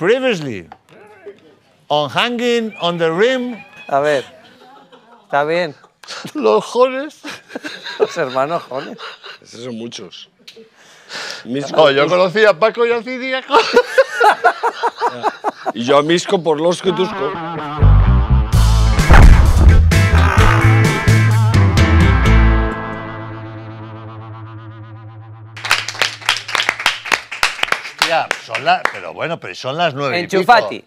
previously on hanging on the rim. A ver, está bien. Los Jones. Los hermanos Jones. Esos son muchos. Oh, yo conocí a Paco y a y yo a Misco por los que tusco. son las, pero bueno, pero son las nueve Enchufati.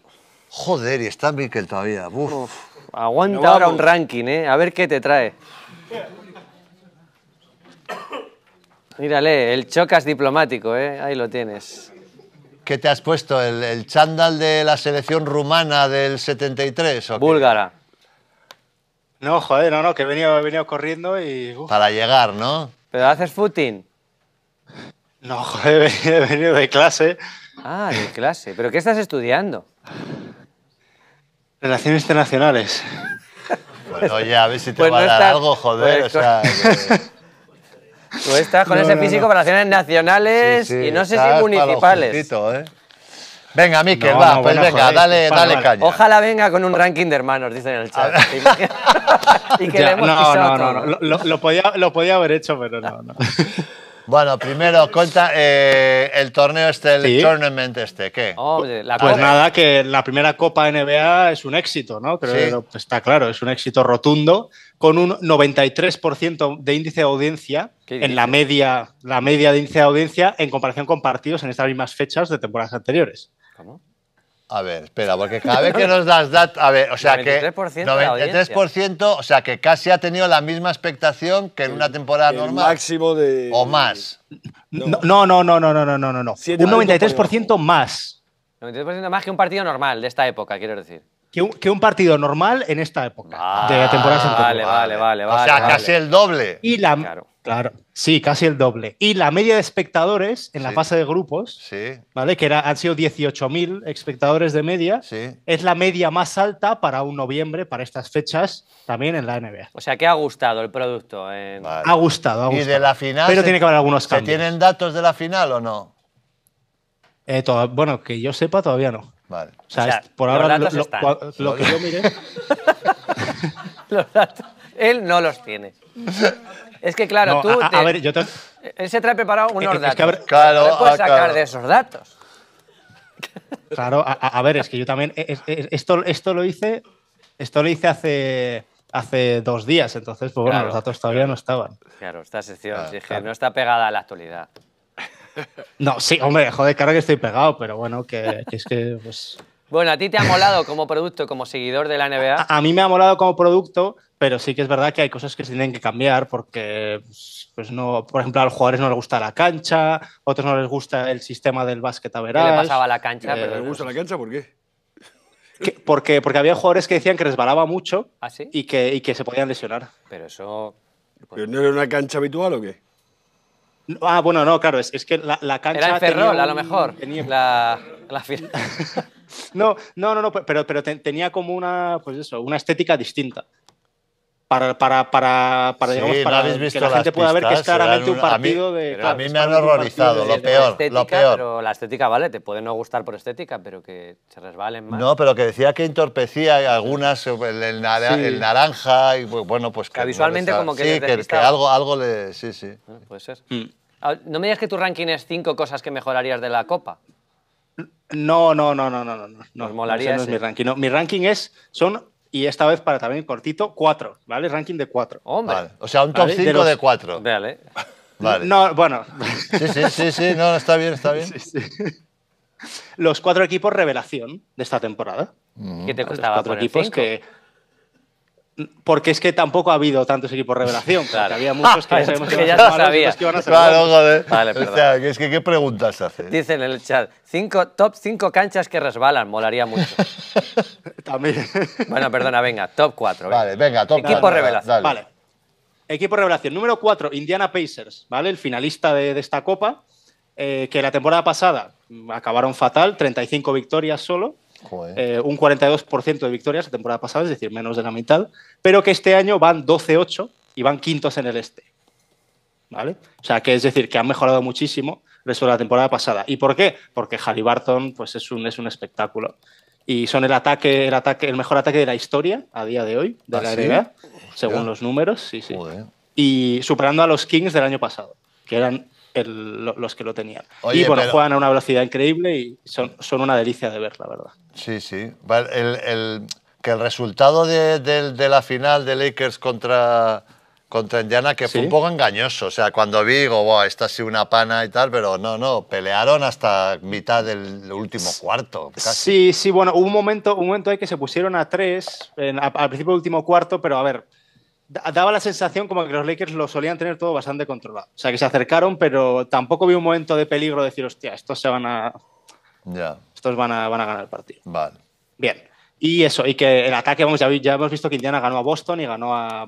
Joder, y está Miquel todavía. aguanta ahora un ranking, ¿eh? A ver qué te trae. Mírale, el chocas diplomático, ¿eh? Ahí lo tienes. ¿Qué te has puesto? ¿El, chandal chándal de la selección rumana del 73? Búlgara. No, joder, no, no, que venía venido, corriendo y... Para llegar, ¿no? ¿Pero haces footing? No, joder, he venido de clase. Ah, de clase. ¿Pero qué estás estudiando? Relaciones internacionales. Bueno, pues ya, a ver si te pues va a dar algo, joder. Pues o sea, Tú estás con ese físico para relaciones nacionales y no sé si municipales. ¿eh? Venga, Miquel, va, pues venga, dale, dale caña. Ojalá venga con un ranking de hermanos, dicen en el chat. y que le hemos pisado no, no, No, lo, podía, lo podía haber hecho, pero no. no. Bueno, primero, cuenta eh, el torneo este, el tournament este, ¿qué? pues nada, que la primera Copa NBA es un éxito, ¿no? Creo está claro, es un éxito rotundo, con un 93% de índice de audiencia en la media, la media de índice de audiencia en comparación con partidos en estas mismas fechas de temporadas anteriores. ¿Cómo? A ver, espera, porque cada vez que nos das datos... A ver, o sea 93 que... 93%. o sea que casi ha tenido la misma expectación que en una temporada normal. máximo de... O más. No, no, no, no, no, no, no, no. Un 93% más. 93% más que un partido normal de esta época, quiero decir. Que un, partido normal en esta época. Ah, de temporada Vale, vale, vale. O sea, casi el doble. Y la, Claro, sí, casi el doble. Y la media de espectadores en la fase de grupos, ¿vale? Que era, han sido 18.000 espectadores de media, es la media más alta para un noviembre, para estas fechas, también en la NBA. O sea que ha gustado el producto. Ha gustado, ha ¿Y de la final? Pero tiene que haber algunos cambios. tienen datos de la final o no? Eh, bueno, que yo sepa, todavía no. Vale. O sea, por ahora que yo miré. los datos, él no los tiene. Es que claro, tú... A, ver, yo te... Él se trae preparado unos datos. claro, puedes ah, sacar de esos datos. Claro, a, ver, es que yo también... esto, esto lo hice... Esto lo hice hace hace dos días, entonces, pues bueno, los datos todavía no estaban. Claro, esta sección, dije, ah, no está pegada a la actualidad. No, sí, hombre, joder, claro que estoy pegado, pero bueno, que, que es que, pues, bueno, a ti te ha molado como producto, como seguidor de la NBA. A, mí me ha molado como producto, pero sí que es verdad que hay cosas que se tienen que cambiar porque, pues, pues no, por ejemplo, a los jugadores no les gusta la cancha, a otros no les gusta el sistema del básquet a le pasaba la cancha? Eh, les gusta la cancha? ¿Por qué? porque, porque había jugadores que decían que resbalaba mucho ¿Ah, y, que, que se podían lesionar. Pero eso... ¿Pero no era una cancha habitual o qué? Ah, bueno, no, claro, es, que la, cancha. Era el Ferrol, a lo mejor. Tenía... La, la... No, no, no, pero, pero tenía como una, pues eso, una estética distinta. Para, para, para, para, que la gente pueda ver que es claramente un, partido de... a mí me han horrorizado, lo peor, lo peor. Pero la estética, vale, te puede no gustar por estética, pero que se resbalen más. No, pero que decía que entorpecía algunas, el, naranja, y bueno, pues... Que, visualmente como que... Sí, que, algo, algo le... Sí, sí. Ah, puede ser. Mm. Ah, ¿No me digas que tu ranking es cinco cosas que mejorarías de la Copa? No, no, no, no, no, no. Nos molaría. Ese no es mi ranking. mi ranking es, son, y esta vez para también cortito, cuatro, ¿vale? Ranking de cuatro. Hombre. Vale. O sea, un top 5 de, cuatro. Vale. vale. No, bueno. Sí, sí, sí, sí, no, está bien, está bien. Sí, sí. Los cuatro equipos revelación de esta temporada. ¿Qué te costaba Los cuatro equipos que porque es que tampoco ha habido tantos equipos revelación. Claro. Había muchos que ya sabemos que, ya a claro, joder. Vale, o sea, es que qué preguntas haces. Dicen en el chat, cinco, top 5 canchas que resbalan, molaría mucho. También. Bueno, perdona, venga, top 4. Vale, venga, top 4. Equipo revelación. Vale. Equipo revelación. Número 4, Indiana Pacers, ¿vale? El finalista de, de esta copa, eh, que la temporada pasada mm, acabaron fatal, 35 victorias solo eh, un 42% de victorias la temporada pasada, es decir, menos de la mitad, pero que este año van 12-8 y van quintos en el este. ¿Vale? O sea, que es decir, que han mejorado muchísimo respecto a la temporada pasada. ¿Y por qué? Porque Halliburton pues, es, un, es un espectáculo. Y son el ataque, el ataque, el mejor ataque de la historia a día de hoy, de ¿Ah, la NBA, según los números, sí, sí. Y superando a los Kings del año pasado, que eran los que lo tenían. y bueno, juegan a una velocidad increíble y son, son una delicia de ver, la verdad. Sí, sí. El, el, que el resultado de, de, la final de Lakers contra, contra Indiana, que fue un poco engañoso. O sea, cuando vi, digo, esta ha sido una pana y tal, pero no, no, pelearon hasta mitad del último cuarto. Sí, sí, bueno, hubo un momento, un momento ahí que se pusieron a tres, al principio del último cuarto, pero a ver daba la sensación como que los Lakers lo solían tener todo bastante controlado. O sea, que se acercaron, pero tampoco vi un momento de peligro de decir, hostia, estos se van a. Estos van a, ganar el partido. Vale. Bien. Y eso, y que el ataque, vamos, ya, ya hemos visto que Indiana ganó a Boston y ganó a,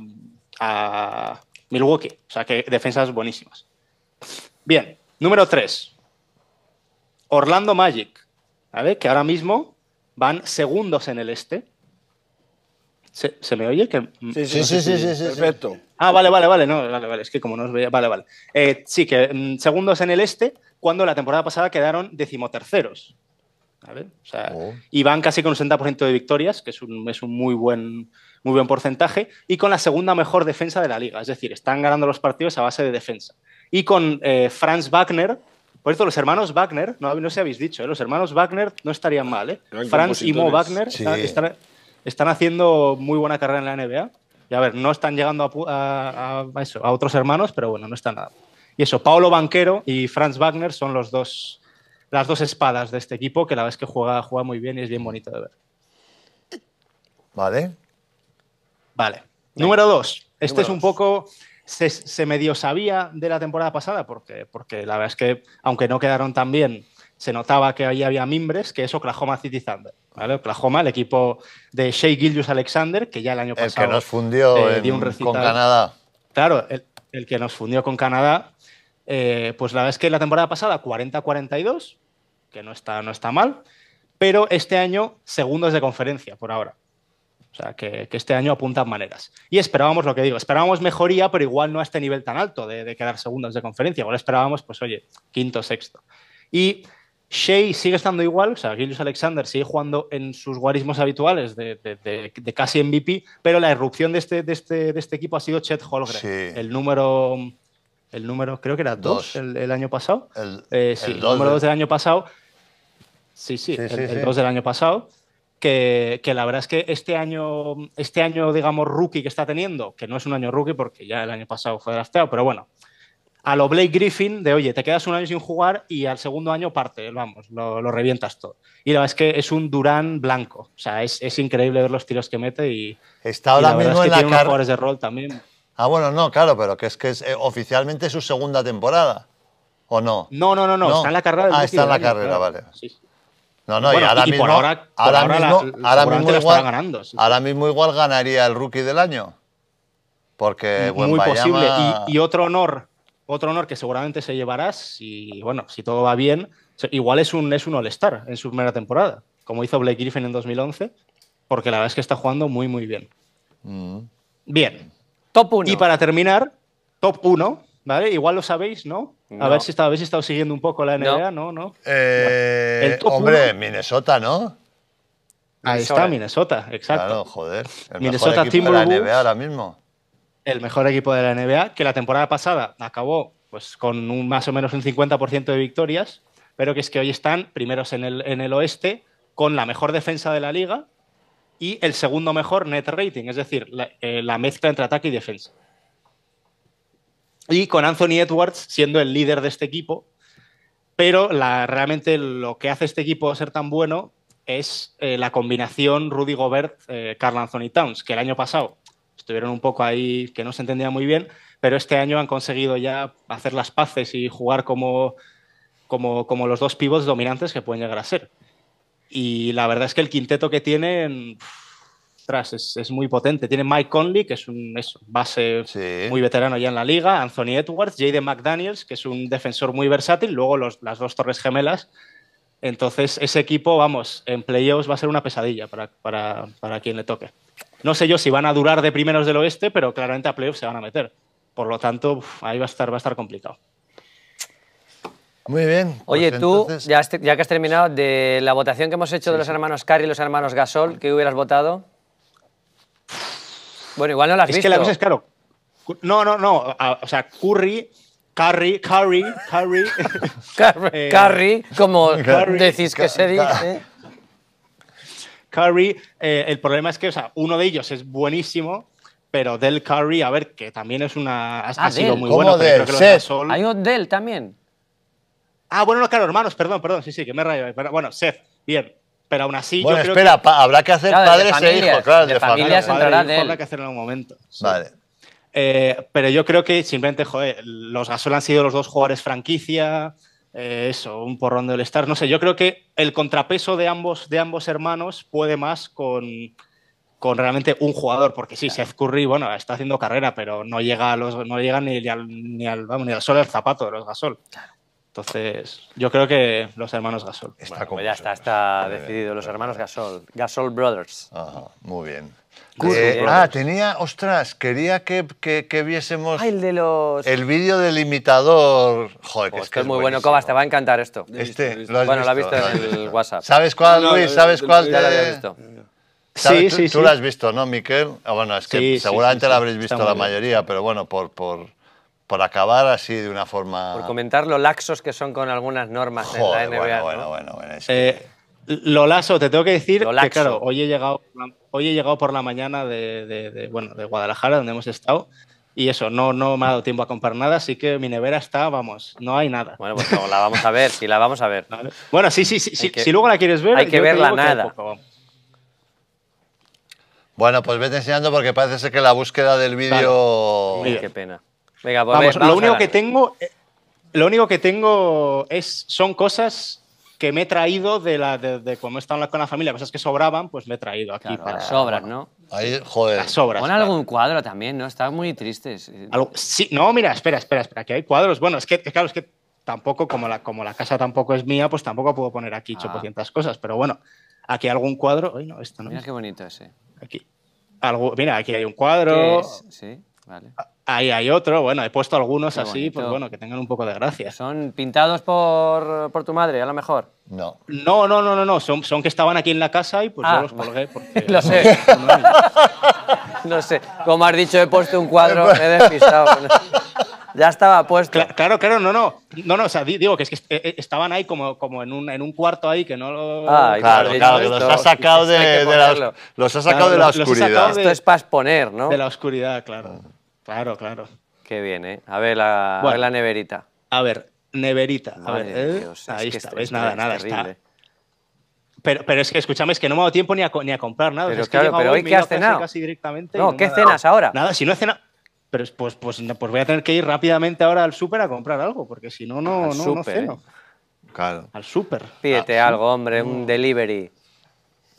Milwaukee. O sea, que defensas buenísimas. Bien. Número 3. Orlando Magic. Que ahora mismo van segundos en el este ¿Se, me oye? Que... Sí, mm, sí, sí, sí, sí, Perfecto. Ah, vale, vale, vale. No, vale, vale. Es que como no os veía. Vale, vale. Eh, sí, que mm, segundos en el este, cuando la temporada pasada quedaron decimoterceros. ¿Vale? O sea, oh. y van casi con un 60% de victorias, que es un, es un muy, buen, muy buen porcentaje, y con la segunda mejor defensa de la liga. Es decir, están ganando los partidos a base de defensa. Y con eh, Franz Wagner, por eso los hermanos Wagner, no, no se habéis dicho, ¿eh? los hermanos Wagner no estarían mal, ¿eh? Franz y Mo Wagner están haciendo muy buena carrera en la NBA. Y a ver, no están llegando a, eso, a otros hermanos, pero bueno, no está nada. Y eso, Paolo Banquero y Franz Wagner son los dos, las dos espadas de este equipo, que la verdad es que juega, juega muy bien y es bien bonito de ver. Vale. Vale. Número dos. Este es un poco... Se, se, medio sabía de la temporada pasada, porque, porque la verdad es que, aunque no quedaron tan bien, se notaba que ahí había mimbres, que es Oklahoma City Thunder. ¿vale? Oklahoma, el equipo de Shea Gildius Alexander, que ya el año pasado. que nos fundió eh, un con Canadá. Claro, el, que nos fundió con Canadá. Eh, pues la vez es que la temporada pasada 40-42, que no está, no está mal, pero este año segundos de conferencia por ahora. O sea, que, este año apuntan maneras. Y esperábamos lo que digo, esperábamos mejoría, pero igual no a este nivel tan alto de, de quedar segundos de conferencia. Igual esperábamos, pues oye, quinto, sexto. Y Shea sigue estando igual, o sea, Gilius Alexander sigue jugando en sus guarismos habituales de, casi MVP, pero la irrupción este, este, de este, equipo ha sido Chet Holgren, el número, el número, creo que era 2 El, año pasado. El, eh, sí, número 2 del año pasado. Sí, sí, el 2 del año pasado. Que, la verdad es que este año, este año, digamos, rookie que está teniendo, que no es un año rookie porque ya el año pasado fue drafteado, pero bueno, a lo Blake Griffin de, oye, te quedas un año sin jugar y al segundo año parte, vamos, lo, revientas todo. Y la verdad es que es un Durán blanco. O sea, es, increíble ver los tiros que mete y. Está ahora mismo en la tiene jugadores de rol también. Ah, bueno, no, claro, pero que es que es, eh, oficialmente su segunda temporada. ¿O no? No, no, no, no. Está en la carrera. Del ah, está en la carrera, vale. Sí, No, no, y ahora mismo. ahora, mismo, ahora mismo igual, ahora mismo igual ganaría el rookie del año. Porque Muy posible. Y, y otro honor otro honor que seguramente se llevarás, y bueno, si todo va bien, igual es un, es All-Star en su primera temporada, como hizo Blake Griffin en 2011, porque la verdad es que está jugando muy, muy bien. Mm. Bien. Top 1. Y para terminar, top 1, ¿vale? Igual lo sabéis, ¿no? A ver si habéis estado siguiendo un poco la NBA, ¿no? Eh, el hombre, Minnesota, ¿no? Ahí está, Minnesota, exacto. Claro, joder. Minnesota mejor la NBA ahora mismo el mejor equipo de la NBA, que la temporada pasada acabó pues, con un, más o menos un 50% de victorias, pero que es que hoy están primeros en el, en el oeste con la mejor defensa de la liga y el segundo mejor net rating, es decir, la, eh, mezcla entre ataque y defensa. Y con Anthony Edwards siendo el líder de este equipo, pero la, realmente lo que hace este equipo ser tan bueno es eh, la combinación Rudy Gobert-Carl eh, Anthony Towns, que el año pasado estuvieron un poco ahí que no se entendía muy bien, pero este año han conseguido ya hacer las paces y jugar como, como, como los dos pivots dominantes que pueden llegar a ser. Y la verdad es que el quinteto que tienen tras es, muy potente. Tienen Mike Conley, que es un base muy veterano ya en la liga, Anthony Edwards, Jaden McDaniels, que es un defensor muy versátil, luego las dos torres gemelas. Entonces, ese equipo, vamos, en playoffs va a ser una pesadilla para quien le toque. No sé yo si van a durar de primeros del oeste, pero claramente a playoffs se van a meter. Por lo tanto, ahí va a estar, va a estar complicado. Muy bien. Pues Oye, tú, ya, que has terminado, de la votación que hemos hecho de los hermanos Carri y los hermanos Gasol, ¿qué hubieras votado? Bueno, igual no la has es que la cosa es claro. No, no, no. O sea, Curry, Curry, Curry, Curry. Curry, Curry, como decís que se dice. Curry, eh, el problema es que, o sea, uno de ellos es buenísimo, pero Del Curry, a ver, que también es una. Ha, ah, sido muy bueno. Del? Creo Hay un Del también. Ah, bueno, no, claro, hermanos, perdón, perdón, sí, sí, que me rayo. Bueno, Seth, bien. Pero aún así. Bueno, yo espera, creo que... habrá que hacer padres e hijos, claro, de, familia. entrará Del. Habrá que hacerlo en un momento. Vale. Eh, pero yo creo que simplemente, joder, los Gasol han sido los dos jugadores franquicia. Eh, eso, un porrón del estar No sé, yo creo que el contrapeso de ambos, de ambos hermanos puede más con, con realmente un jugador, porque sí, Seth Curry, bueno, está haciendo carrera, pero no llega, los, no llega ni, al, ni al, vamos, ni al sol al zapato de los Gasol. Entonces, yo creo que los hermanos Gasol. Está como. Pues ya está, está decidido, los hermanos Gasol. Gasol Brothers. muy bien. Eh, ah, tenía, ostras, quería que, viésemos Ay, el, de los... el vídeo del imitador. Joder, que, es muy bueno, Cobas, te va a encantar esto. Este, bueno, lo has visto en el WhatsApp. ¿Sabes cuál, Luis? ¿Sabes cuál? Ya lo eh, visto. Sí, sí, tú lo has visto, ¿no, Miquel? Ah, bueno, es que seguramente lo la habréis visto la mayoría, pero bueno, por, por, por acabar así de una forma... Por comentar los laxos que son con algunas normas en la NBA. bueno, eh, lo laxo, te tengo que decir que, claro, hoy he llegado, he llegado por la mañana de, bueno, de Guadalajara, donde hemos estado, y eso, no, no me ha dado tiempo a comprar nada, así que mi nevera está, vamos, no hay nada. Bueno, pues la vamos a ver, si la vamos a ver. Bueno, sí, sí, sí, sí si luego la quieres ver... Hay que verla nada. bueno, pues vete enseñando porque parece ser que la búsqueda del vídeo... qué pena. Venga, pues vamos, lo único que tengo, eh, lo único que tengo es, son cosas que me he traído de la de, de cómo con la familia, cosas que sobraban, pues me he traído aquí claro, para las sobras, ¿no? Ahí, joder. sobras. Pon algún cuadro también, ¿no? Están muy tristes. ¿Algo? Sí, no, mira, espera, espera, espera, que hay cuadros. Bueno, es que claro, es que tampoco como la como la casa tampoco es mía, pues tampoco puedo poner aquí 800 ah. cosas, pero bueno, aquí hay algún cuadro. Ay, no, esto no. Mira qué bonito ese. Aquí. Algo, mira, aquí hay un cuadro. ¿Qué Sí, vale. Ah, Ahí hay otro, bueno, he puesto algunos así, pues bueno, que tengan un poco de gracia. ¿Son pintados por, tu madre, a lo mejor? No. No, no, no, no, no. Son, que estaban aquí en la casa y pues yo ah, los colgué. Porque... lo sé. no sé. Como has dicho, he puesto un cuadro, me he despistado. Ya estaba puesto. Claro, claro, no, no. No, no, o sea, digo que es que eh, estaban ahí como, como en, un, en un cuarto ahí que no lo. Ah, claro, claro, que los ha sacado de, los has sacado de la oscuridad. Esto es para exponer, ¿no? De la oscuridad, claro. Claro, claro. Qué bien, ¿eh? A ver la, la neverita. A ver, neverita. a ver, ¿eh? ahí está, ¿ves? Nada, nada, terrible. Pero, es que, escúchame, es que no me ha dado tiempo ni a, ni a comprar nada. Pero, o que pero hoy, ¿qué has cenado? no, ¿qué cenas ahora? Nada, si no he cenado... Pero pues, pues, pues voy a tener que ir rápidamente ahora al súper a comprar algo, porque si no, no, no, ¿eh? ceno. Claro. Al súper. Pídete algo, hombre, un delivery.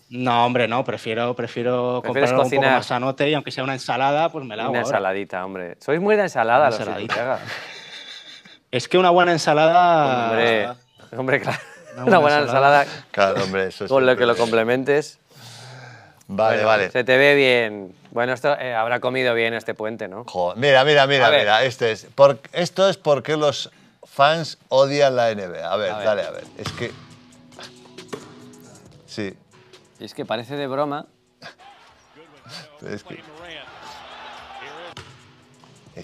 No, hombre, no, prefiero, prefiero comprar un poco y aunque sea una ensalada, pues me la hago. Una ensaladita, hombre. Sois muy de ensalada Es que una buena ensalada. Hombre, claro. Una buena, ensalada. Claro, hombre, eso Con lo que lo complementes. Vale, vale. Se te ve bien. Bueno, esto, eh, habrá comido bien este puente, ¿no? mira, mira, mira, mira. Este es, esto es porque los fans odian la NBA. a ver, dale, a ver. Es que. Sí. Es que parece de broma. es, que,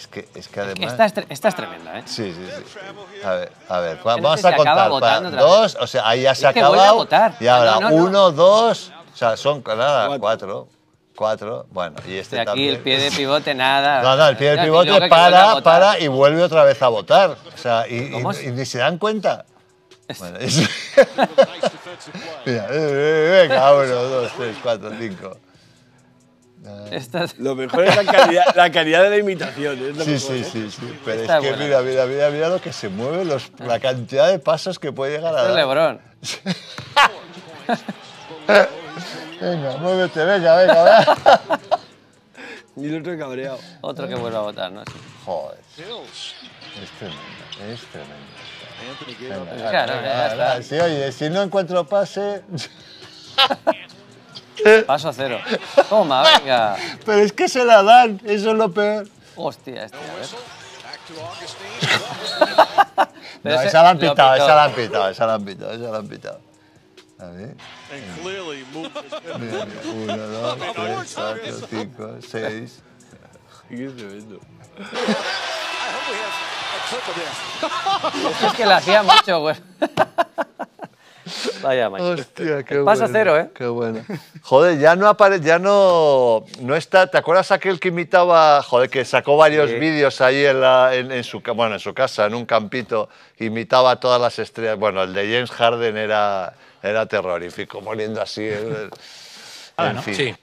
es que... Es que, además... Esta es, tremenda, ¿eh? Sí, sí, sí. A ver, a ver vamos a contar. Para, dos, o sea, ahí ya se ha acabado. Y ahora, no, no, uno, dos... O sea, son nada, cuatro. Cuatro, bueno, y este aquí el pie de pivote, nada. No, no, el pie de pivote para, para y vuelve otra vez a votar. O sea, y, y, y ni se dan cuenta. Bueno, es... Mira, eh, eh, eh, venga, uno, dos, tres, cuatro, cinco. Lo mejor es la calidad, la calidad de la imitación. Es sí, sí, sí, sí, Pero es que mira, mira, mira, mira lo que se mueve, ah. la cantidad de pasos que puede llegar a este dar. Es Lebrón. venga, muévete, venga, venga, venga. Y el otro cabreado. Otro que vuelve a votar, ¿no? Joder. Es tremendo, es tremendo. Claro, ya está. oye, si no encuentro pase... Paso a cero. Toma, venga. Pero es que se la dan, eso es lo peor. Hostia, este, a ver. no, esa la han pitado, esa la han pitado, esa la han pitado, esa la han A ver. Mira, uno, dos, tres, cuatro, cinco, seis. Qué tremendo. es que la hacía mucho, güey. Vaya, macho Hostia, qué Pasa cero, ¿eh? Qué bueno. Joder, ya no aparece, ya no, no está. ¿Te acuerdas aquel que imitaba, joder, que sacó varios vídeos ahí en, la, en, su, casa, en un campito, imitaba a todas las estrellas. Bueno, el de James Harden era, era terrorífico, muriendo así. ah, ¿no? Sí.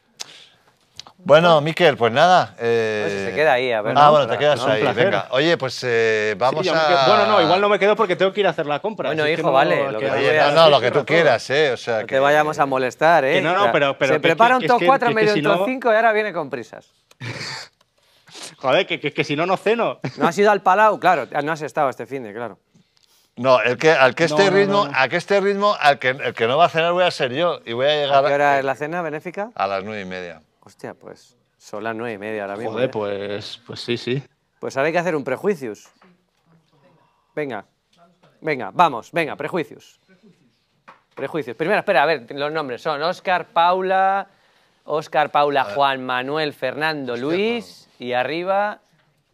Bueno, Miquel, pues nada. Eh... se queda ahí, a ver. Ah, bueno, te quedas ahí. Venga. Oye, pues eh, vamos a. Bueno, no, igual no me quedo porque tengo que ir a hacer la compra. Bueno, hijo, vale. Lo que no, lo que tú quieras, ¿eh? O sea, que... te vayamos a molestar, ¿eh? no, no, pero. pero se prepara un top 4, medio un top 5 y ahora viene con prisas. Joder, que, que, que si no, no ceno. No has ido al Palau, claro, ah, no has estado este fin claro. No, el que, al que este ritmo, que este ritmo, al que, no va a cenar voy a ser yo y voy a llegar. ¿A qué hora es la cena benéfica? A las nueve y media. Hostia, pues son las nueve y media ahora mismo. Joder, ¿eh? pues, pues sí, sí. Pues ahora hay que hacer un prejuicios. Venga, venga, vamos, venga, prejuicios. Prejuicios. Primero, espera, a ver, los nombres son Oscar, Paula, Oscar, Paula, Juan, Manuel, Fernando, Luis y arriba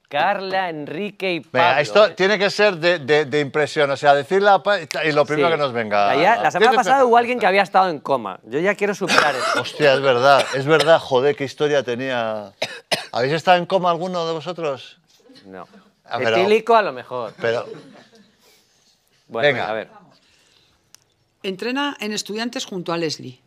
Carla, Enrique y Pablo. esto eh. tiene que ser de, impresión, o sea, decirla y lo primero que nos venga. la semana pasada hubo alguien que había estado en coma. Yo ya quiero superar esto. Hostia, es verdad, es verdad, joder, qué historia tenía. ¿Habéis estado en coma alguno de vosotros? No. Ah, a lo mejor. Pero... Bueno, venga, a ver. Entrena en estudiantes junto a Leslie.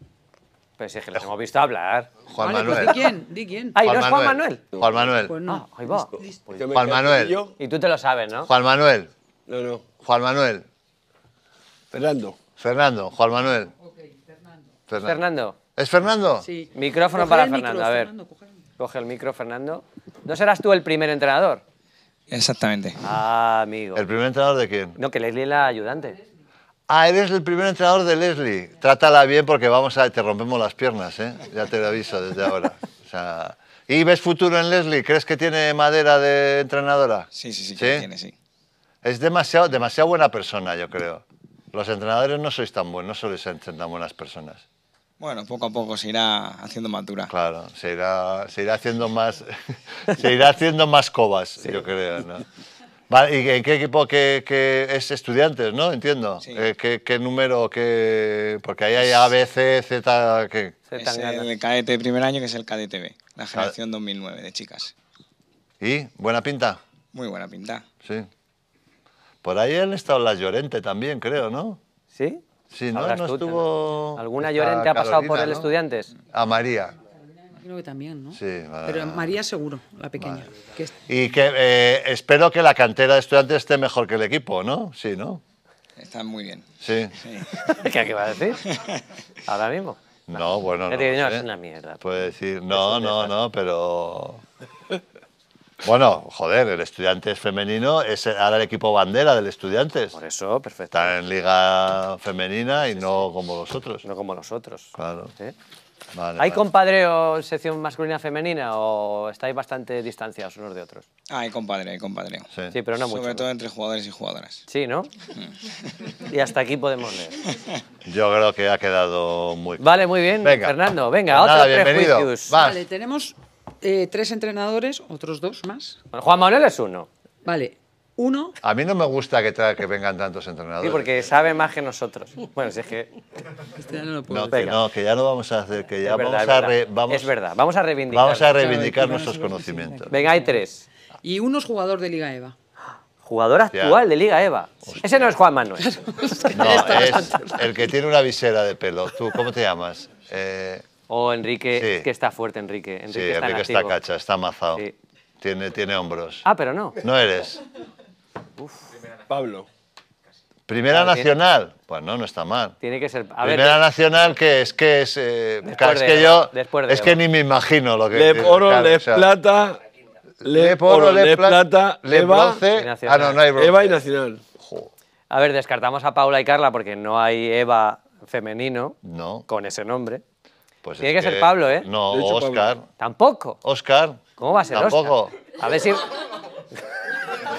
Pues sí, que los eh, hemos visto hablar. Juan pues Manuel. di quién, di quién. Ay, ah, ¿no es Juan Manuel? Juan Manuel. Pues no. Ah, ahí va. Pues Juan Manuel. Y tú te lo sabes, ¿no? Juan Manuel. No, no. Juan Manuel. Fernando. Fernando. Juan Manuel. Fernando. Fernando, ¿Es Fernando? Sí. Micrófono para Fernando, a ver. coge el micro, Fernando. ¿No serás tú el primer entrenador? Exactamente. Ah, amigo. ¿El primer entrenador de quién? No, que Leslie la ayudante. Ah, eres el primer entrenador de Leslie. Trátala bien porque vamos a te rompemos las piernas, ¿eh? Ya te lo aviso desde ahora. ¿Y ves futuro en Leslie? ¿Crees que tiene madera de entrenadora? Sí, sí, sí, Que tiene, sí. Es demasiado, demasiado buena persona, yo creo. Los entrenadores no sois tan buenos, no sois tan buenas personas. Bueno, poco a poco se irá haciendo matura. Claro, se irá, haciendo más, se irá haciendo más cobas, yo creo, ¿no? ¿y en qué equipo que, es estudiantes, no? Entiendo. Eh, ¿qué, número? Porque ahí hay A, C, Z... ¿qué? Es el cadete de primer año, que es el KDTB, la generación 2009 de chicas. ¿Y? ¿Buena pinta? Muy buena pinta. Sí. Por ahí han estado las Llorente también, creo, ¿no? ¿Sí? Sí, ¿no? ¿Alguna Llorente ha pasado por el Estudiantes? A María creo que también, ¿no? Sí. Pero María seguro, la pequeña. Y que eh, espero que la cantera de estudiantes esté mejor que el equipo, ¿no? Sí, ¿no? Están muy bien. Sí. ¿Qué, va a decir? Ahora mismo. No, bueno, no. es una mierda. Puede decir, no, no, no, pero... Bueno, joder, el es femenino es ahora el equipo bandera del estudiante. Por eso, perfecto. Están en liga femenina y no como los otros. No como nosotros Claro. ¿Hay compadreo o sección masculina-femenina o estáis bastante distanciados unos de otros? Ah, hay compadre, hay compadreo. Sí. pero no mucho. Sobre todo entre jugadores y jugadoras. Sí, ¿no? Mm. y hasta aquí podemos leer. Yo creo que ha quedado muy... Vale, muy bien, venga. Fernando. Venga, pues otro bienvenido. Vale, tenemos eh, tres entrenadores, otros dos más. Juan Manuel es uno. Vale, uno. A mí no me gusta que, que vengan tantos entrenadores. Sí, porque sabe más que nosotros. Bueno, si es que. Este ya no, lo puedo no, que que ya no vamos a hacer, que ya vamos es verdad, vamos a reivindicar. Vamos a reivindicar nuestros conocimientos. Venga, hay tres. Y uno es jugador de Liga EVA. Jugador actual de Liga EVA. Ese no es Juan Manuel. no, es el que tiene una visera de pelo. ¿Tú cómo te llamas? Eh, o oh, Enrique, que está fuerte Enrique. sí, Enrique está cacha, está amazado. Tiene, tiene hombros. Ah, pero no. No eres. Pablo. Primera Nacional. Pues no, no está mal. Tiene que ser. Primera Nacional, que es que es. Eh, que yo. es que ni me imagino lo que. Le oro, le plata. Le oro, le plata. Le Ah, no, no hay Eva y Nacional. A ver, descartamos a Paula y Carla porque no hay Eva femenino. No. Con ese nombre. Pues Tiene que, ser Pablo, ¿eh? No, Oscar. Tampoco. Oscar. ¿Cómo va a ser Tampoco. A ver si.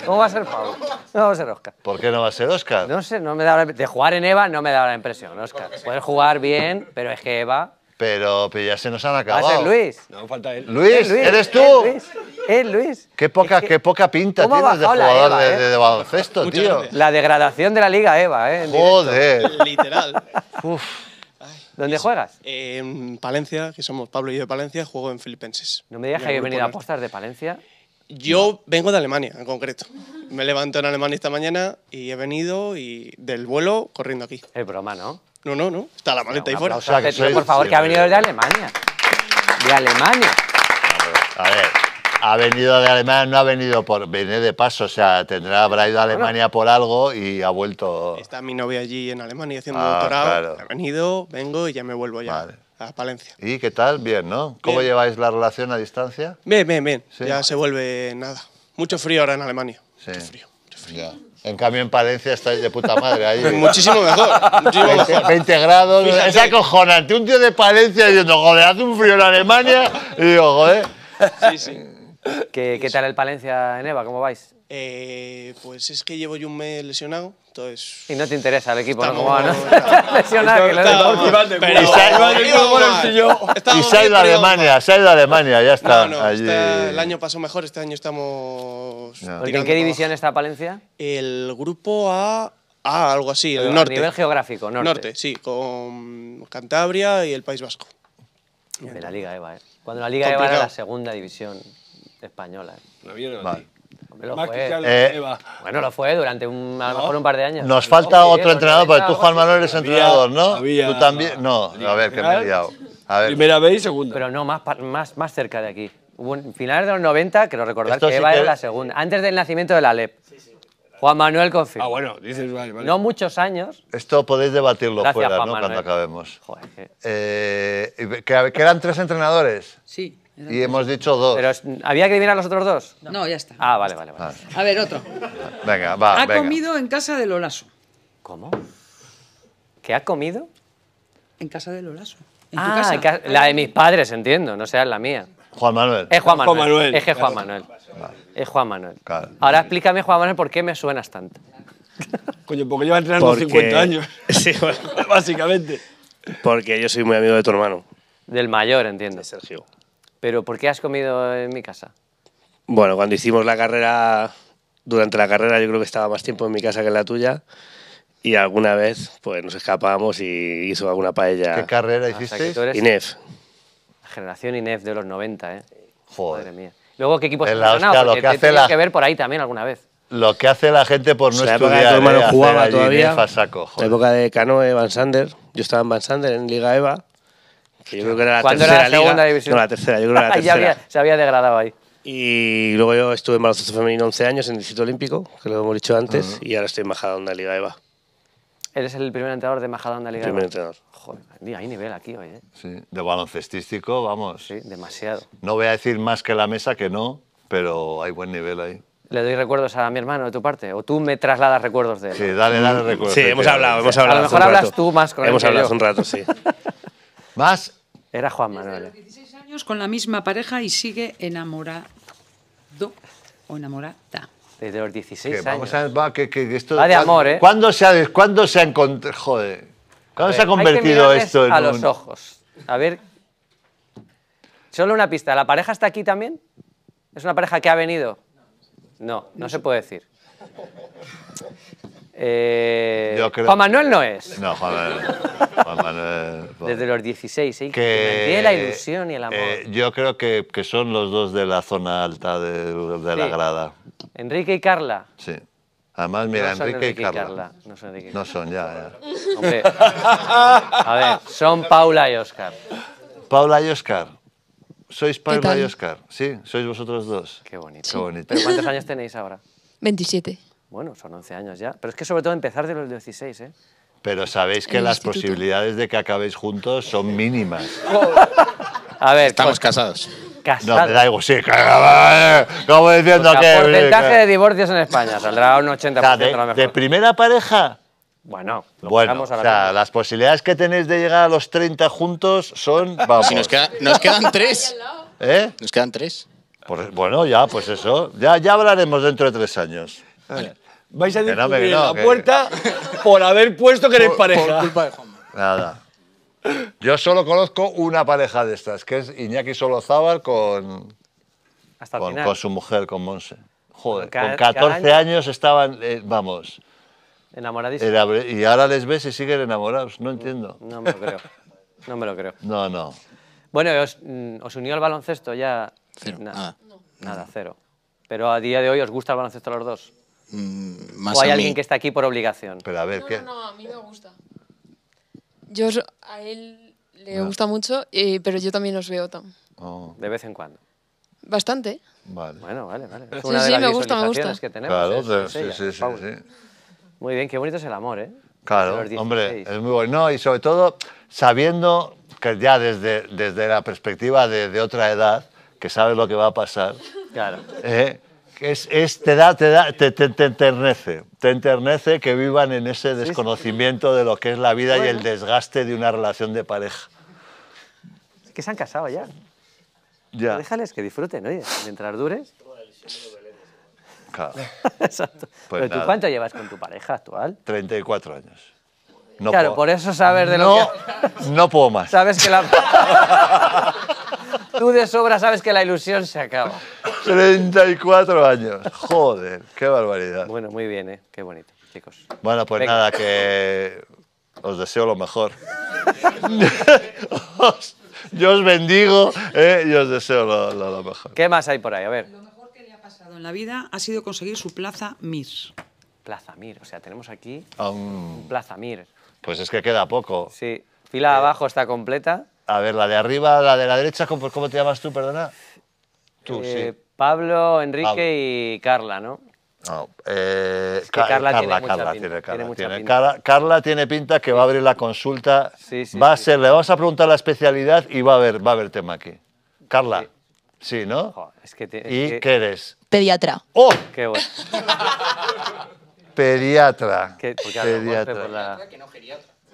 ¿Cómo va a ser Pablo? No va a ser Oscar. ¿Por qué no va a ser Oscar? No sé, no me da de jugar en Eva no me da la impresión, Oscar. Puedes jugar bien, pero es que Eva... Pero, ya se nos han acabado. Va a ser Luis. No, falta él. Luis, ¿eres tú? Es Luis? Qué poca, qué poca pinta tienes de jugador eh? de, baloncesto, tío. La degradación de la liga, Eva, ¿eh? Joder. Literal. Uf. ¿Dónde juegas? Eh, en Palencia, que somos Pablo y yo de Palencia, juego en Filipenses. No me digas que he venido a apostas de Palencia. Yo vengo de Alemania, en concreto. Me levanto en Alemania esta mañana y he venido y del vuelo corriendo aquí. Es broma, ¿no? No, no, no. Está la maleta ahí fuera. O sea, que por favor, que ha venido de Alemania. De Alemania. A ver, Ha venido de Alemania, no ha venido por. Viene de paso, o sea, tendrá, habrá ido a Alemania por algo y ha vuelto. Está mi novia allí en Alemania haciendo ah, doctorado. Ha venido, vengo y ya me vuelvo ya a Palencia. ¿Y qué tal? Bien, ¿no? ¿Cómo lleváis la relación a distancia? Bien, bien, bien. Ya se vuelve nada. Mucho frío ahora en Alemania. Sí. Mucho frío, frío. En cambio, en Palencia estáis de puta madre. Ahí, muchísimo mejor. Muchísimo 20, grados. Es acojonante. Un tío de Palencia diciendo, joder, hace un frío en Alemania. Y digo, joder. Sí, sí. ¿Qué, qué tal el Palencia en Eva? ¿Cómo vais? Eh, pues es que llevo yo un mes lesionado, entonces... Y no te interesa el equipo, ¿no? ¿no? lesionado, que Y de Alemania, Y de Alemania, ya está. No, no, el año pasó mejor, este año estamos... ¿En qué división está Palencia? El grupo A... Ah, algo así, el norte. A nivel geográfico, norte. sí, con Cantabria y el País Vasco. De la Liga EVA, ¿eh? Cuando la Liga EVA era la segunda división española. La más fue. Eh, bueno, lo fue durante un, a lo mejor un par de años. Nos falta otro entrenador, porque tú, Juan Manuel, eres entrenador, ¿no? tú también. No, a ver, que me he liado. Primera vez y segunda. Pero no, más, más, más cerca de aquí. Hubo un, finales de los 90, que recordar que Eva era la segunda, antes del nacimiento de la LEP. Juan Manuel Confío. Ah, bueno, dices, vale, vale. No muchos años. Esto podéis debatirlo fuera, ¿no? Cuando acabemos. Joder. Eh, tres entrenadores? Sí. Y hemos dicho dos. Pero ¿había que adivinar los otros dos? No, ya está. Ah, vale, vale, vale. Ah. A ver, otro. Venga, va. Ha comido en casa de Lolaso. ¿Cómo? ¿Qué ha comido? En casa de Lolaso. ¿En ah, tu casa? la de mis padres, entiendo, no sea la mía. Juan Manuel. Es Juan Manuel. Es Juan Manuel. Vale. Es Juan Manuel. Ahora explícame, Juan Manuel, por qué me suenas tanto. Coño, porque lleva entrenando 50 años. sí, básicamente. Porque yo soy muy amigo de tu hermano. Del mayor, entiendo. Sergio. Pero ¿por qué has comido en mi casa? Bueno, cuando hicimos la carrera, durante la carrera yo creo que estaba más tiempo en mi casa que en la tuya. Y alguna vez pues nos escapamos y hizo alguna paella. ¿Qué carrera hiciste? INEF. La generación INEF de los 90, ¿eh? Joder. Luego, ¿qué equipo has ganado? Lo que, hace la... que ver por ahí también alguna vez. Lo que hace la gente por no estudiar. hermano jugaba todavía. La época eh, de Canoe, Van Sander. Yo estaba en Van Sander, en Liga EVA yo creo que era la tercera era la segunda división? No, la tercera, yo creo que era la tercera. había, se había degradado ahí. Y luego yo estuve en baloncesto femenino 11 años en el Distrito Olímpico, que lo hemos dicho antes, y ahora estoy en Majadahonda Liga EVA. Eres el primer entrenador de Majadahonda Liga el Primer entrenador. Joder, hay nivel aquí hoy, ¿eh? Sí, de baloncestístico, vamos. Sí, demasiado. No voy a decir más que la mesa que no, pero hay buen nivel ahí. Le doy recuerdos a mi hermano de tu parte, o tú me trasladas recuerdos de él. Sí, dale, dale recuerdos. Sí, hemos hablado, hemos hablado. A lo mejor hablas tú más con él. Hemos hablado un rato, sí. más era Juan Manuel. Desde los 16 años con la misma pareja y sigue enamorado o enamorada. Desde los 16 vamos años. A, va, de amor, ¿eh? ¿Cuándo se ha, cuándo se ha, joder, ¿cuándo se ha convertido esto en A los ojos. A ver. Solo una pista. ¿La pareja está aquí también? ¿Es una pareja que ha venido? No, no se puede decir. Eh, Juan Manuel no es. No, Juan Manuel. Juan Desde los 16, ¿eh? que me la ilusión y el amor. Eh, yo creo que, que, son los dos de la zona alta de, de la grada. Enrique y Carla. Sí. Además, mira, Enrique, y Carla. No son Enrique y Carla. No son, ya, ya. a ver, son Paula y Oscar. Paula y Oscar. Sois Paula y Oscar, sí, sois vosotros dos. Qué bonito. Qué bonito. ¿Pero ¿Cuántos años tenéis ahora? 27. Bueno, son 11 años ya. Pero es que sobre todo empezar de los 16, ¿eh? Pero sabéis que las posibilidades de que acabéis juntos son mínimas. A ver, estamos casados. Pues, casados. No, me da igual, sí, eh. como diciendo pues, que…? que... porcentaje de divorcios en España saldrá un 80% de, primera pareja? Bueno, o sea, las posibilidades que tenéis de llegar a los 30 juntos son, vamos... nos, nos quedan tres. ¿Eh? Nos quedan tres. bueno, ya, pues eso. Ya, ya hablaremos dentro de tres años. Vais a Que no, la puerta por haber puesto que eres pareja. Por culpa de Juanma. Nada. Yo solo conozco una pareja de estas, que es Iñaki Solozábal con, con, su mujer, con Monse. Joder, con 14 años estaban, eh, vamos, Enamoradísimos. y ahora les ves y siguen enamorados, no entiendo. No me lo creo. No me lo creo. No, no. Bueno, mm, os, unió el baloncesto ya. nada. Ah. Nada, cero. Pero a día de hoy os gusta el baloncesto a los dos. Mm, más ¿O hay alguien que está aquí por obligación? Pero a ver, ¿qué? No, a mí me gusta. Yo, a él le ah. gusta mucho, eh, pero yo también los veo tan. Oh. De vez en cuando. Bastante. Vale. Bueno, vale, vale. sí, sí, me gusta, me gusta. Claro, sí, sí, sí, Muy bien, qué bonito es el amor, ¿eh? Claro, hombre, es muy bueno. y sobre todo sabiendo que ya desde, desde la perspectiva de, otra edad, que sabes lo que va a pasar. Claro. ¿eh? es, te da, te te, te, enternece, te enternece que vivan en ese desconocimiento de lo que es la vida y el desgaste de una relación de pareja. Es que se han casado ya. Ya. Déjales que disfruten, oye, mientras dures. Claro. Pues Pero cuánto llevas con tu pareja actual? 34 años claro, por eso saber de lo que... No puedo más. Sabes que la... Tú de sobra sabes que la ilusión se acaba. 34 años. Joder, qué barbaridad. Bueno, muy bien, ¿eh? Qué bonito, chicos. Bueno, pues nada, que os deseo lo mejor. yo os bendigo ¿eh? y os deseo lo, mejor. ¿Qué más hay por ahí? A ver. Lo mejor que le ha pasado en la vida ha sido conseguir su plaza Mir. Plaza Mir, o sea, tenemos aquí a Plaza Mir. Pues es que queda poco. Sí, fila eh, abajo está completa. A ver, la de arriba, la de la derecha, ¿cómo, te llamas tú, perdona? Tú, eh, Pablo, Enrique y Carla, ¿no? No, Carla, tiene, pinta, Carla, pinta. Carla, tiene pinta que va a abrir la consulta. Sí, sí, va a ser, le vamos a preguntar la especialidad y va a haber, va a tema aquí. Carla, sí, ¿no? ¿Y qué eres? Pediatra. ¡Oh! Qué bueno. Pediatra. pediatra.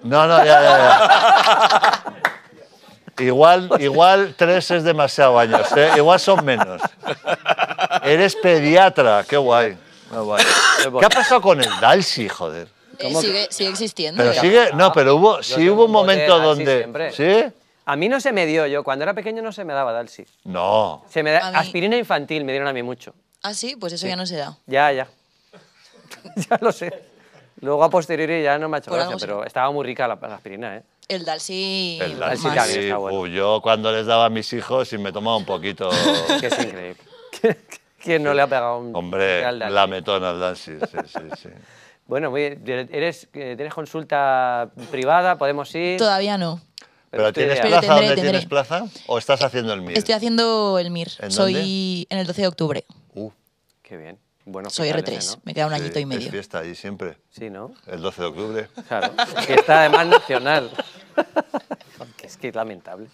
No, no, ya, ya, Igual, igual tres es demasiado años, ¿eh? igual son menos. Eres pediatra, qué guay. Qué, ha pasado con el Dalsi, joder? Eh, sigue, sigue, existiendo. Pero sigue, no, ah, pero hubo, sí hubo un momento donde... ¿Sí? A mí no se me dio, yo cuando era pequeño no se me daba Dalsi. No. Se me da, aspirina infantil me dieron a mí mucho. Ah, sí, pues eso ya no se da. Ya, ya. ya lo sé. Luego a posteriori ya no me ha hecho pues gracia, pero estaba muy rica la, aspirina, ¿eh? El DALSI. El uh, yo cuando les daba a mis hijos y me tomaba un poquito. Que es increíble. ¿Quién no le ha pegado un Hombre, la metona al Dalsy, Bueno, ¿tienes consulta privada? ¿Podemos ir? Todavía no. ¿Pero tienes plaza donde tienes plaza? ¿O estás haciendo el MIR? Estoy haciendo el MIR. Soy en el 12 de octubre. Uh, Qué bien. Bueno, Soy R3, me queda un añito y medio. Es fiesta allí siempre. Sí, ¿no? El 12 de octubre. Claro, está además nacional. es que es lamentable.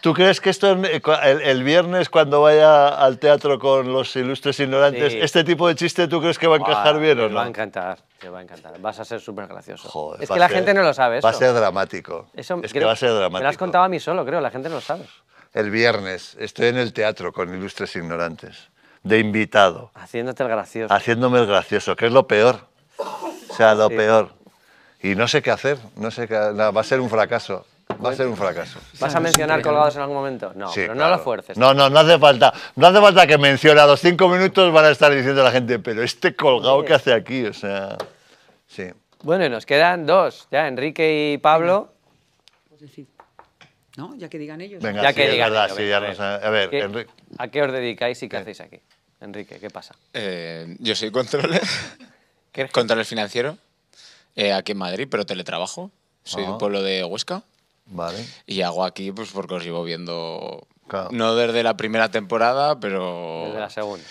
¿Tú crees que esto el, viernes cuando vaya al teatro con los ilustres ignorantes, este tipo de chiste tú crees que va a encajar bien o no? Te va a encantar, te va a encantar. Vas a ser súper gracioso. es que la gente no lo sabe. Eso. Va a ser dramático. Eso, es que va a ser dramático. Me lo has contado a mí solo, creo, la gente no lo sabe. El viernes estoy en el teatro con ilustres ignorantes de invitado. Haciéndote el gracioso. Haciéndome el gracioso, que es lo peor. O sea, lo peor. Y no sé qué hacer, no sé qué, va a ser un fracaso. Va a ser un fracaso. ¿Vas a mencionar colgados en algún momento? No, pero no lo fuerces. No, no, no hace falta. No hace falta que mencionados los cinco minutos van a estar diciendo la gente, pero este colgado que hace aquí, o sea. Sí. Bueno, y nos quedan dos, ya, Enrique y Pablo. ¿no? Ya que digan ellos. ya a ver, ¿Qué, ¿A qué os dedicáis y ¿Qué? hacéis aquí? Enrique, ¿qué pasa? Eh, yo soy controller. controller financiero. Eh, aquí en Madrid, pero teletrabajo. Soy un ah. pueblo de Huesca. Vale. Y hago aquí, pues porque os llevo viendo. No desde la primera temporada, pero. Desde la segunda.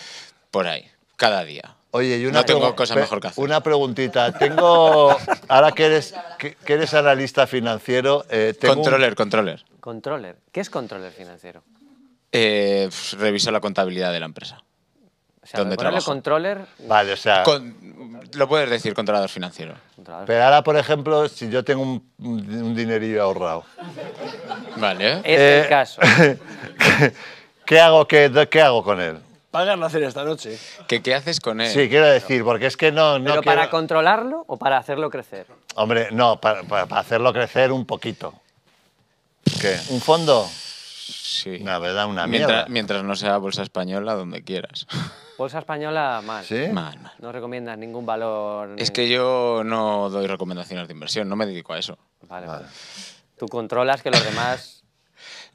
Por ahí, cada día. Oye, y una, no tengo cosa mejor que hacer. Una preguntita. Tengo. Ahora que eres, analista financiero. Eh, tengo controller, controller. Controller. ¿Qué es controller financiero? Pues, reviso la contabilidad de la empresa. O sea, lo puedes decir, controlador financiero. Pero ahora, por ejemplo, si yo tengo un, dinerillo ahorrado. Vale. Es el eh, caso. ¿qué, hago, qué, hago con él? Para la esta noche. ¿Qué, ¿Qué, haces con él? Sí, quiero decir, porque es que no... ¿Pero para controlarlo o para hacerlo crecer? Hombre, no, para, hacerlo crecer un poquito. ¿Qué? ¿Un fondo? Sí. La verdad, una Mientras no sea bolsa española, donde quieras. Bolsa española, mal. ¿Sí? Mal, mal. No recomiendas ningún valor. Es que yo no doy recomendaciones de inversión, no me dedico a eso. Vale, vale. vale. Tú controlas que los demás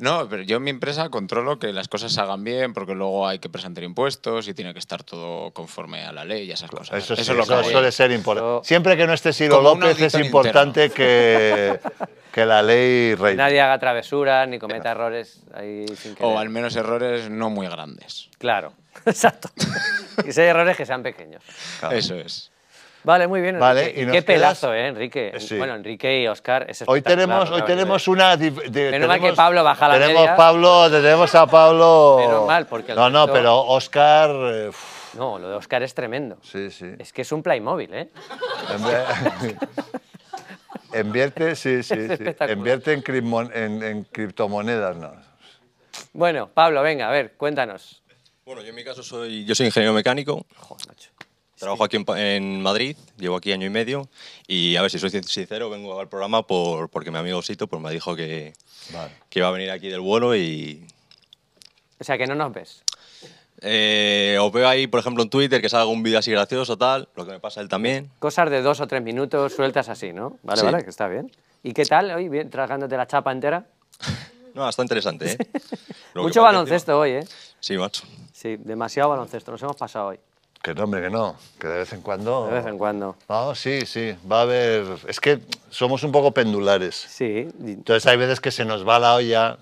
No, pero yo en mi empresa controlo que las cosas se hagan bien porque luego hay que presentar impuestos y tiene que estar todo conforme a la ley y esas cosas. Eso, es lo que suele ser importante. Siempre que no esté sido López es importante que, que la ley reine. Nadie haga travesuras ni cometa errores ahí sin O al menos errores no muy grandes. Claro, exacto. y si hay errores que sean pequeños. Eso es. Vale, muy bien. Qué pedazo, ¿eh, Enrique? Bueno, Enrique y Oscar. Es hoy tenemos, hoy tenemos una. que Pablo baja la tenemos Pablo, tenemos a Pablo. Menos mal, porque. No, no, pero Oscar. Eh, no, lo de Oscar es tremendo. Sí, sí. Es que es un Playmobil, ¿eh? Invierte, sí, sí, Invierte en, en, criptomonedas, ¿no? Bueno, Pablo, venga, a ver, cuéntanos. Bueno, yo en mi caso soy, yo soy ingeniero mecánico. Trabajo aquí en, Madrid, llevo aquí año y medio y a ver si soy sincero, vengo al programa por, porque mi amigo Sito pues, me dijo que, iba a venir aquí del vuelo y... O sea, que no nos ves. Eh, os veo ahí, por ejemplo, en Twitter que salga un vídeo así gracioso, tal, lo que me pasa él también. Cosas de dos o tres minutos sueltas así, ¿no? Vale, vale, que está bien. ¿Y qué tal hoy? tragándote la chapa entera. no, está interesante, ¿eh? Mucho baloncesto hoy, ¿eh? Sí, macho. Sí, demasiado baloncesto, nos hemos pasado hoy. Que no, hombre, que no. Que de vez en cuando. De vez en cuando. No, ah, sí, sí. Va a haber. Es que somos un poco pendulares. Sí. Entonces hay veces que se nos va la olla.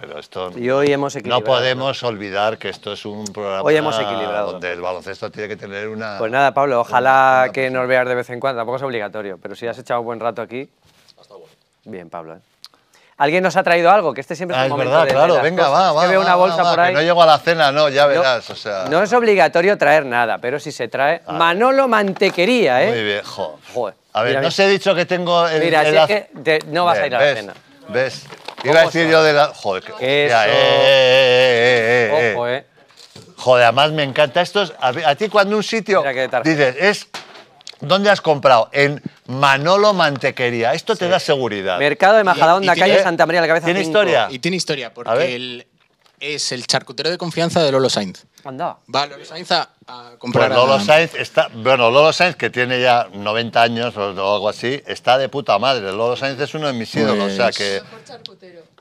Pero esto. Y hoy hemos equilibrado. No podemos olvidar que esto es un programa. Hoy hemos equilibrado. Donde el baloncesto tiene que tener una. Pues nada, Pablo, ojalá que nos veas de vez en cuando. Tampoco es obligatorio, pero si has echado buen rato aquí. Hasta luego. Bien, Pablo. ¿eh? Alguien nos ha traído algo, que este siempre es ah, es verdad, claro, venga, va, va. que veo una bolsa por ahí. no llego a la cena, no, ya verás, no, o sea. No es obligatorio traer nada, pero si se trae. Ah. Manolo Mantequería, ¿eh? Muy viejo. Joder. A ver, no os he dicho que tengo Mira, así es que no vas a ir a la cena. ¿Ves? Iba a decir yo de la. Joder, que. Eso. Eh, eh, eh, Ojo, eh. Joder, además me encanta esto. a, ti, cuando un sitio. dices, es. ¿Dónde has comprado? En Manolo Mantequería. Esto te da seguridad. Mercado de Majadahonda, calle Santa María, la cabeza. Tiene historia. Y tiene historia, porque él es el charcutero de confianza de Lolo Sainz. Anda. Va Lolo Sainz a, comprar. Pues Lolo Sainz está. Bueno, Lolo Sainz, que tiene ya 90 años o algo así, está de puta madre. Lolo Sainz es uno de mis pues ídolos. O sea que.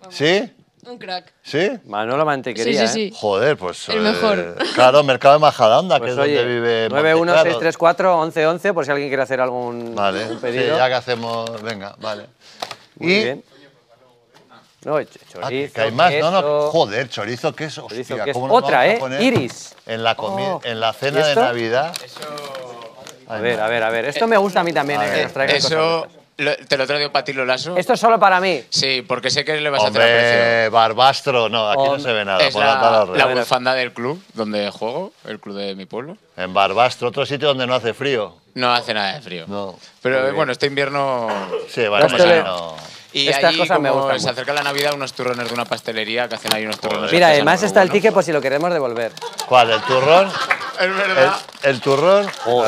¿Sí? Un crack. ¿Sí? Manolo Mantequería. Sí, sí, sí. ¿eh? Joder, pues. El mejor. Eh, claro, Mercado de Majadanda, que pues es donde vive. 91634 1111, por si alguien quiere hacer algún, pedido. Sí, ya que hacemos. Venga, vale. Muy y, bien. No, chorizo, ah, que hay más, no, no, joder, chorizo, queso, es? otra, ¿eh? Iris. En la, oh. en la cena de Navidad. a ver, a ver, a ver, esto eh, me gusta a mí también, eh, Eso, te lo traigo para ti, Esto es solo para mí. Sí, porque sé que le vas a hacer aprecio. Barbastro, no, aquí no se ve nada. la, bufanda del club donde juego, el club de mi pueblo. En Barbastro, otro sitio donde no hace frío. No hace nada de frío. No. Pero bueno, este invierno. Sí, vale, pues Y Estas me se acerca la Navidad, unos turrones de una pastelería que hacen ahí unos turrones. Mira, además está el ticket por si lo queremos devolver. ¿Cuál? ¿El turrón? Es verdad. El, turrón. Oh.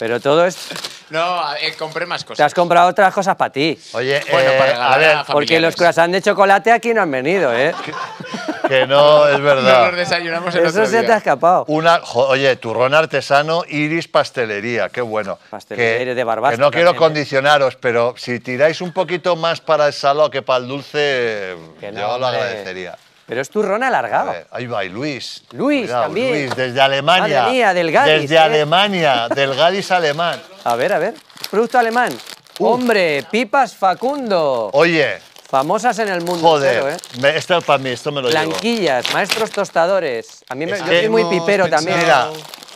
Pero todo es no, he eh, compré más cosas. Te has comprado otras cosas para ti. Oye, eh, ver, porque los croissants de chocolate aquí no han venido, ¿eh? Que, no, es verdad. No los desayunamos en otro día. se te ha escapado. Una, oye, turrón artesano, iris pastelería, qué bueno. Pastelería de Barbastro. Que no quiero ¿eh? condicionaros, pero si tiráis un poquito más para el salón que para el dulce, yo lo agradecería. Pero es turrón alargado. Eh, ahí va, Luis. Luis, también. Luis, desde Alemania. del Desde eh. Alemania, del Gadis alemán. A ver, a ver. Producto alemán. Uh. Hombre, pipas Facundo. Oye. Famosas en el mundo. Joder, eh. Esto ¿eh? para mí, esto me lo Blanquillas, maestros tostadores. A mí me, yo soy muy pipero también. Mira,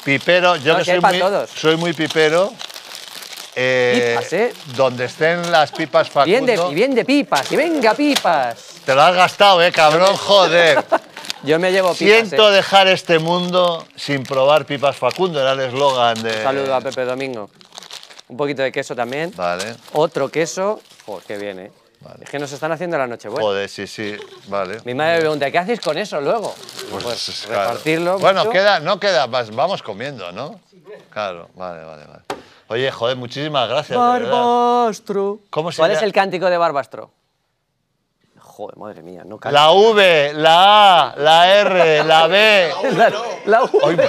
pipero, yo soy muy, soy muy pipero, eh, pipas, ¿eh? Donde estén las pipas Facundo. Bien y bien de pipas, que venga pipas. Te lo has gastado, ¿eh, cabrón? Joder. Yo me llevo pipas. Siento eh. dejar este mundo sin probar pipas Facundo, era el eslogan de... Un saludo a Pepe Domingo. Un poquito de queso también. Vale. Otro queso. Joder, qué bien, eh. Es que nos están haciendo la noche buena. Joder, sí, sí, vale. Mi madre me pregunta, ¿qué hacéis con eso luego? Pues, pues repartirlo. Bueno, queda, no queda, vamos comiendo, ¿no? Claro, vale, vale, vale. Oye, joder, muchísimas gracias. Barbastro. ¿Cuál es el cántico de Barbastro? Joder, madre mía, no La V, la A, la R, la B. La, U. V.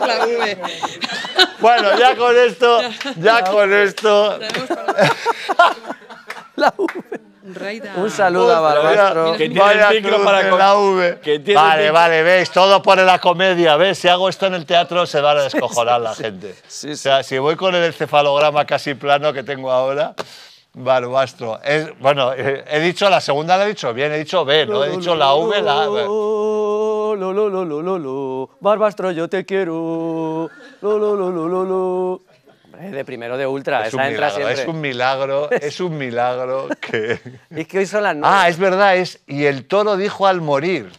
la V. Bueno, ya con esto, ya con esto. La V. Un saludo a Barbastro. Que tiene el micro para Vale, vale, veis, todo pone la comedia. ¿Ves? Si hago esto en el teatro se van a descojonar la gente. o sea, si voy con el encefalograma casi plano que tengo ahora. Barbastro. Es, bueno, eh, he dicho la segunda, la he dicho bien, he dicho B, ¿no? He dicho la V, la. Lo, Barbastro, yo te quiero. De primero de ultra, es esa un milagro, Es un milagro, es un milagro que... es que hoy son las nueve. Ah, es verdad, es... Y el toro dijo al morir.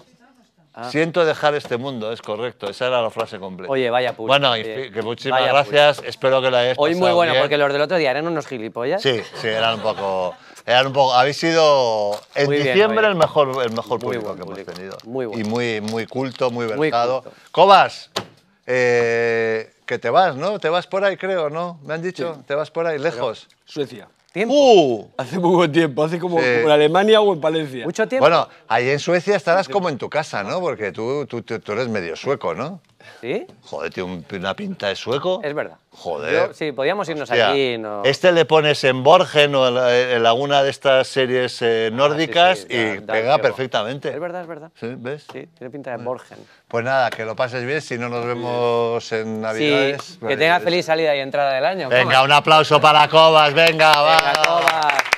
Ah. Siento dejar este mundo, es correcto. Esa era la frase completa. Oye, vaya puta. Bueno, eh, que muchísimas gracias. Espero que la hayáis Hoy muy bueno, porque los del otro día eran unos gilipollas. Sí, sí, eran un poco. un poco habéis sido en diciembre el mejor, el mejor público que hemos tenido. Muy bueno. Y muy, muy culto, muy versado. Cobas, eh, que te vas, ¿no? Te vas por ahí, creo, ¿no? Me han dicho, te vas por ahí, lejos. Suecia. ¡Uh! hace poco tiempo, hace como, en Alemania o en Palencia. Mucho tiempo. Bueno, ahí en Suecia estarás como en tu casa, ¿no? Porque tú, tú eres medio sueco, ¿no? ¿Sí? Joder, tiene una pinta de sueco. Es verdad. Joder. sí, podíamos irnos aquí. Este le pones en Borgen o en alguna de estas series eh, ah, nórdicas y pega perfectamente. Es verdad, es verdad. ¿Ves? Sí, tiene pinta de Borgen. Pues nada, que lo pases bien. Si no nos vemos en Navidades. que tenga feliz salida y entrada del año. Venga, un aplauso para Cobas. Venga, venga Cobas.